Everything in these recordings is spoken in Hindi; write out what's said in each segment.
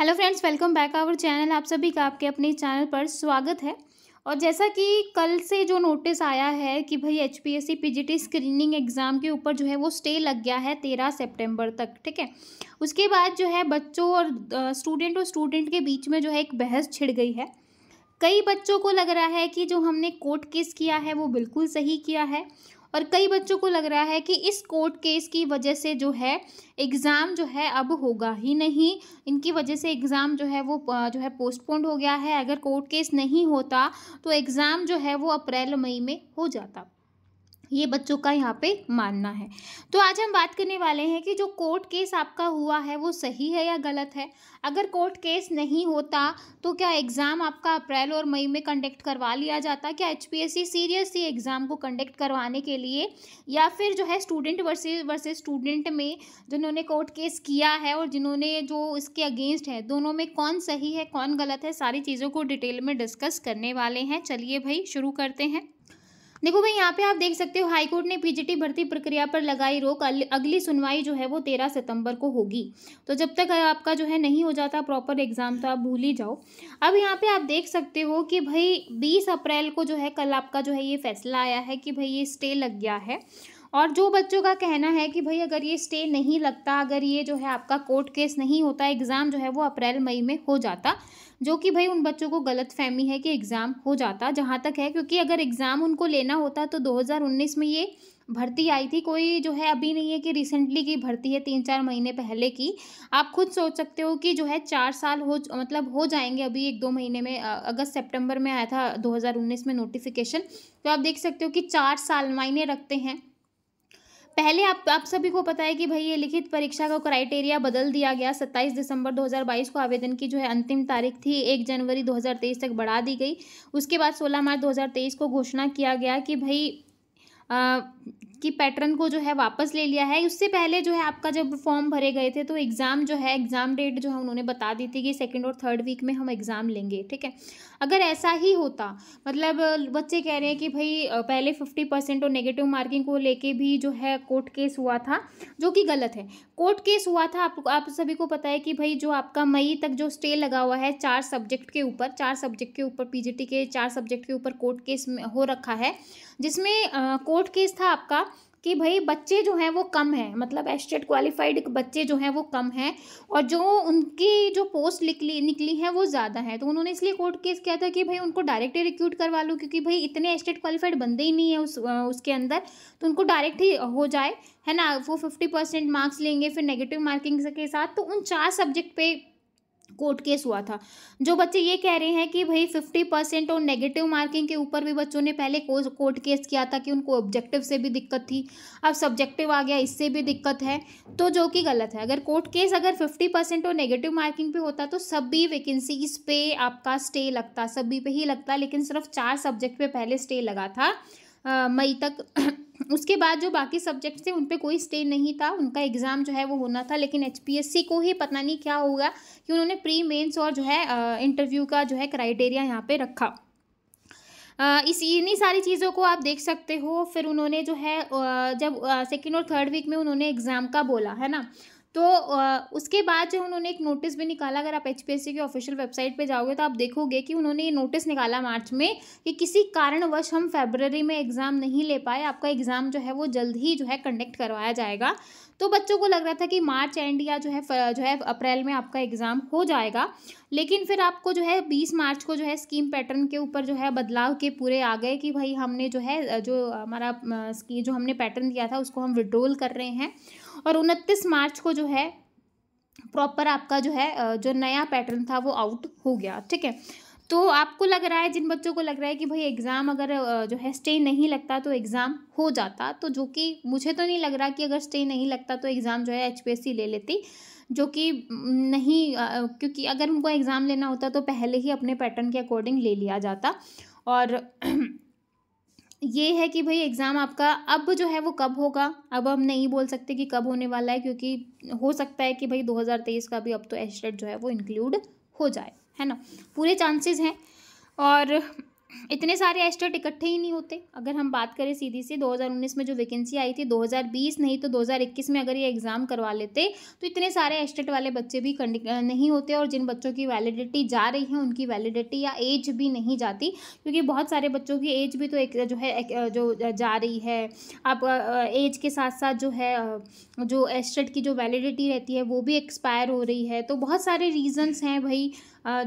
hello friends welcome back our channel आप सभी का आपके अपने चैनल पर स्वागत है और जैसा कि कल से जो नोटिस आया है कि भाई H P S C P G T screening exam के ऊपर जो है वो स्टे लग गया है तेरह सितंबर तक ठीक है उसके बाद जो है बच्चों और स्टूडेंट और स्टूडेंट के बीच में जो है एक बहस छिड़ गई है कई बच्चों को लग रहा है कि जो हमने कोर्ट केस किया है वो बिल्कुल सही किया है और कई बच्चों को लग रहा है कि इस कोर्ट केस की वजह से जो है एग्ज़ाम जो है अब होगा ही नहीं इनकी वजह से एग्ज़ाम जो है वो जो है पोस्टपोन्ड हो गया है अगर कोर्ट केस नहीं होता तो एग्ज़ाम जो है वो अप्रैल मई में हो जाता ये बच्चों का यहाँ पे मानना है तो आज हम बात करने वाले हैं कि जो कोर्ट केस आपका हुआ है वो सही है या गलत है अगर कोर्ट केस नहीं होता तो क्या एग्ज़ाम आपका अप्रैल और मई में कंडक्ट करवा लिया जाता क्या एच सीरियसली एग्ज़ाम को कंडक्ट करवाने के लिए या फिर जो है स्टूडेंट वर्सेज वर्सेज स्टूडेंट में जिन्होंने कोर्ट केस किया है और जिन्होंने जो इसके अगेंस्ट है दोनों में कौन सही है कौन गलत है सारी चीज़ों को डिटेल में डिस्कस करने वाले हैं चलिए भाई शुरू करते हैं देखो भाई यहाँ पे आप देख सकते हो हाईकोर्ट ने पीजीटी भर्ती प्रक्रिया पर लगाई रोक अगली सुनवाई जो है वो तेरह सितंबर को होगी तो जब तक आपका जो है नहीं हो जाता प्रॉपर एग्ज़ाम तो आप भूल ही जाओ अब यहाँ पे आप देख सकते हो कि भाई बीस अप्रैल को जो है कल आपका जो है ये फैसला आया है कि भाई ये स्टे लग गया है और जो बच्चों का कहना है कि भाई अगर ये स्टे नहीं लगता अगर ये जो है आपका कोर्ट केस नहीं होता एग्ज़ाम जो है वो अप्रैल मई में हो जाता जो कि भाई उन बच्चों को गलत फहमी है कि एग्ज़ाम हो जाता जहाँ तक है क्योंकि अगर एग्ज़ाम उनको लेना होता तो 2019 में ये भर्ती आई थी कोई जो है अभी नहीं है कि रिसेंटली की भर्ती है तीन चार महीने पहले की आप खुद सोच सकते हो कि जो है चार साल हो मतलब हो जाएंगे अभी एक दो महीने में अगस्त सितंबर में आया था 2019 में नोटिफिकेशन तो आप देख सकते हो कि चार साल मायने रखते हैं पहले आप आप सभी को पता है कि भाई ये लिखित परीक्षा का क्राइटेरिया बदल दिया गया 27 दिसंबर 2022 को आवेदन की जो है अंतिम तारीख थी 1 जनवरी 2023 तक बढ़ा दी गई उसके बाद 16 मार्च 2023 को घोषणा किया गया कि भाई की पैटर्न को जो है वापस ले लिया है उससे पहले जो है आपका जब फॉर्म भरे गए थे तो एग्ज़ाम जो है एग्ज़ाम डेट जो है उन्होंने बता दी थी कि सेकेंड और थर्ड वीक में हम एग्ज़ाम लेंगे ठीक है अगर ऐसा ही होता मतलब बच्चे कह रहे हैं कि भाई पहले फिफ्टी परसेंट और नेगेटिव मार्किंग को लेके भी जो है कोर्ट केस हुआ था जो कि गलत है कोर्ट केस हुआ था आप आप सभी को पता है कि भाई जो आपका मई तक जो स्टे लगा हुआ है चार सब्जेक्ट के ऊपर चार सब्जेक्ट के ऊपर पीजीटी के चार सब्जेक्ट के ऊपर कोर्ट केस हो रखा है जिसमें कोर्ट केस था आपका कि भाई बच्चे जो हैं वो कम हैं मतलब एस्टेट क्वालिफाइड e बच्चे जो हैं वो कम हैं और जो उनकी जो पोस्ट निकली निकली हैं वो ज़्यादा हैं तो उन्होंने इसलिए कोर्ट केस किया था कि भाई उनको डायरेक्ट ही रिक्यूट करवा लो क्योंकि भाई इतने एस्टेट क्वालिफाइड e बंदे ही नहीं है उस उसके अंदर तो उनको डायरेक्ट ही हो जाए है ना वो फिफ्टी परसेंट मार्क्स लेंगे फिर नेगेटिव मार्किंग के साथ तो उन चार सब्जेक्ट पे कोर्ट केस हुआ था जो बच्चे ये कह रहे हैं कि भाई फिफ्टी परसेंट और नेगेटिव मार्किंग के ऊपर भी बच्चों ने पहले कोर्ट केस किया था कि उनको ऑब्जेक्टिव से भी दिक्कत थी अब सब्जेक्टिव आ गया इससे भी दिक्कत है तो जो कि गलत है अगर कोर्ट केस अगर फिफ्टी परसेंट और नेगेटिव मार्किंग पे होता तो सभी वैकेंसीज पे आपका स्टे लगता सभी पे ही लगता लेकिन सिर्फ चार सब्जेक्ट पे पहले स्टे लगा था मई तक उसके बाद जो बाकी सब्जेक्ट थे उन पर कोई स्टे नहीं था उनका एग्ज़ाम जो है वो होना था लेकिन एच को ही पता नहीं क्या होगा कि उन्होंने प्री मेन्स और जो है इंटरव्यू का जो है क्राइटेरिया यहाँ पे रखा इस इन्हीं सारी चीज़ों को आप देख सकते हो फिर उन्होंने जो है जब सेकेंड और थर्ड वीक में उन्होंने एग्ज़ाम का बोला है ना तो उसके बाद जो उन्होंने एक नोटिस भी निकाला अगर आप एच की ऑफिशियल वेबसाइट पे जाओगे तो आप देखोगे कि उन्होंने ये नोटिस निकाला मार्च में कि किसी कारणवश हम फेबररी में एग्ज़ाम नहीं ले पाए आपका एग्ज़ाम जो है वो जल्द ही जो है कंडक्ट करवाया जाएगा तो बच्चों को लग रहा था कि मार्च एंड या जो है जो है अप्रैल में आपका एग्ज़ाम हो जाएगा लेकिन फिर आपको जो है बीस मार्च को जो है स्कीम पैटर्न के ऊपर जो है बदलाव के पूरे आ गए कि भाई हमने जो है जो हमारा जो हमने पैटर्न दिया था उसको हम विड्रोल कर रहे हैं और उनतीस मार्च को जो है प्रॉपर आपका जो है जो नया पैटर्न था वो आउट हो गया ठीक है तो आपको लग रहा है जिन बच्चों को लग रहा है कि भाई एग्ज़ाम अगर जो है स्टे नहीं लगता तो एग्ज़ाम हो जाता तो जो कि मुझे तो नहीं लग रहा कि अगर स्टे नहीं लगता तो एग्ज़ाम जो है एच ले लेती जो कि नहीं क्योंकि अगर उनको एग्ज़ाम लेना होता तो पहले ही अपने पैटर्न के अकॉर्डिंग ले लिया जाता और ये है कि भाई एग्ज़ाम आपका अब जो है वो कब होगा अब हम नहीं बोल सकते कि कब होने वाला है क्योंकि हो सकता है कि भाई 2023 का भी अब तो एस्टेट जो है वो इंक्लूड हो जाए है ना पूरे चांसेस हैं और इतने सारे एस्टेट इकट्ठे ही नहीं होते अगर हम बात करें सीधी सी 2019 में जो वैकेंसी आई थी 2020 नहीं तो 2021 में अगर ये एग्ज़ाम करवा लेते तो इतने सारे एस्टेट वाले बच्चे भी नहीं होते और जिन बच्चों की वैलिडिटी जा रही है उनकी वैलिडिटी या एज भी नहीं जाती क्योंकि बहुत सारे बच्चों की एज भी तो एक जो है एक, जो जा रही है अब एज के साथ साथ जो है जो एस्टेट की जो वैलिडिटी रहती है वो भी एक्सपायर हो रही है तो बहुत सारे रीज़न्स हैं भाई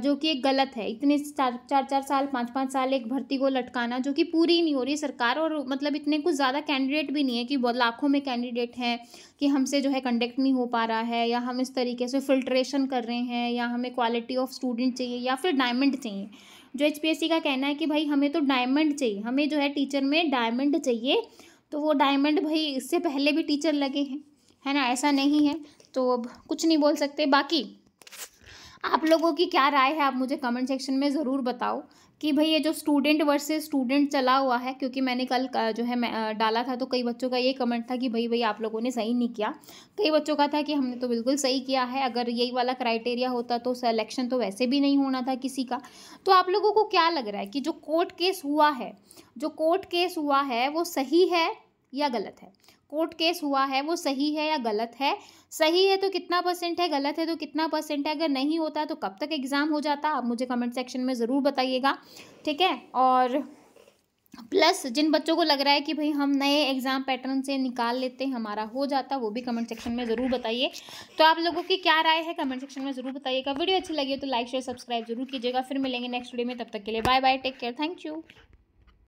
जो कि एक गलत है इतने चार चार चार साल पाँच पाँच साल एक भर्ती को लटकाना जो कि पूरी नहीं हो रही सरकार और मतलब इतने कुछ ज़्यादा कैंडिडेट भी नहीं है कि लाखों में कैंडिडेट हैं कि हमसे जो है कंडक्ट नहीं हो पा रहा है या हम इस तरीके से फिल्ट्रेशन कर रहे हैं या हमें क्वालिटी ऑफ स्टूडेंट चाहिए या फिर डायमंड चाहिए जो एच का कहना है कि भाई हमें तो डायमंड चाहिए हमें जो है टीचर में डायमंड चाहिए तो वो डायमंड भाई इससे पहले भी टीचर लगे हैं है ना ऐसा नहीं है तो अब कुछ नहीं बोल सकते बाकी आप लोगों की क्या राय है आप मुझे कमेंट सेक्शन में ज़रूर बताओ कि भाई ये जो स्टूडेंट वर्सेस स्टूडेंट चला हुआ है क्योंकि मैंने कल जो है मैं डाला था तो कई बच्चों का ये कमेंट था कि भाई भाई आप लोगों ने सही नहीं किया कई बच्चों का था कि हमने तो बिल्कुल सही किया है अगर यही वाला क्राइटेरिया होता तो सेलेक्शन तो वैसे भी नहीं होना था किसी का तो आप लोगों को क्या लग रहा है कि जो कोर्ट केस हुआ है जो कोर्ट केस हुआ है वो सही है या गलत है कोर्ट केस हुआ है वो सही है या गलत है सही है तो कितना परसेंट है गलत है तो कितना परसेंट है अगर नहीं होता तो कब तक एग्ज़ाम हो जाता आप मुझे कमेंट सेक्शन में ज़रूर बताइएगा ठीक है और प्लस जिन बच्चों को लग रहा है कि भाई हम नए एग्ज़ाम पैटर्न से निकाल लेते हैं हमारा हो जाता वो भी कमेंट सेक्शन में ज़रूर बताइए तो आप लोगों की क्या राय है कमेंट सेक्शन में ज़रूर बताइएगा वीडियो अच्छी लगी तो लाइक शेयर सब्सक्राइब जरूर कीजिएगा फिर मिलेंगे नेक्स्ट वीडियो में तब तक के लिए bye bye take care thank you